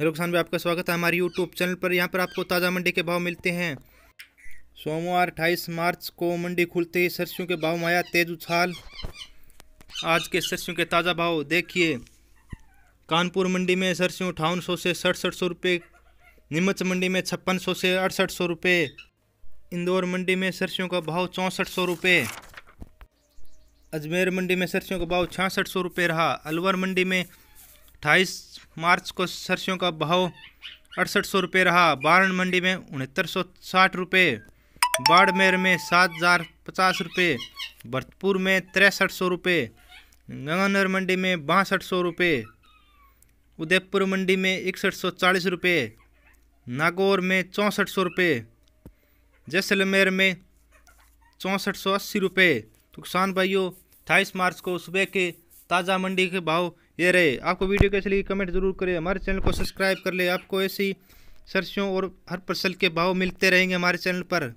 hello किसान भाई आपका स्वागत है हमारे यूट्यूब चैनल पर यहाँ पर आपको ताज़ा मंडी के भाव मिलते हैं सोमवार अट्ठाईस मार्च को मंडी खुलते ही सरसों के भाव में आया तेज उछाल आज के सरसों के ताज़ा भाव देखिए कानपुर मंडी में सरसों अठावन सौ से सड़सठ सौ रुपये नीमच मंडी में छप्पन सौ से अड़सठ सौ रुपये इंदौर मंडी में सरसों का भाव चौंसठ सौ रुपये अजमेर मंडी में सरसों का भाव छियासठ सौ रुपये रहा अलवर मंडी में अट्ठाईस मार्च को सरसों का भाव अड़सठ सौ रुपये रहा बारण मंडी में उनहत्तर सौ साठ रुपये बाड़मेर में सात हज़ार पचास रुपये भरतपुर में तिरसठ सौ रुपये गंगानर मंडी में बासठ सौ रुपये उदयपुर मंडी में इकसठ सौ चालीस रुपये नागौर में चौंसठ सौ रुपये जैसलमेर में चौंसठ सौ अस्सी रुपये तो किसान भाइयों अट्ठाईस मार्च को सुबह के ताज़ा मंडी के भाव ये रहे आपको वीडियो कैसे लगी कमेंट जरूर करें हमारे चैनल को सब्सक्राइब कर ले आपको ऐसी सरसों और हर फसल के भाव मिलते रहेंगे हमारे चैनल पर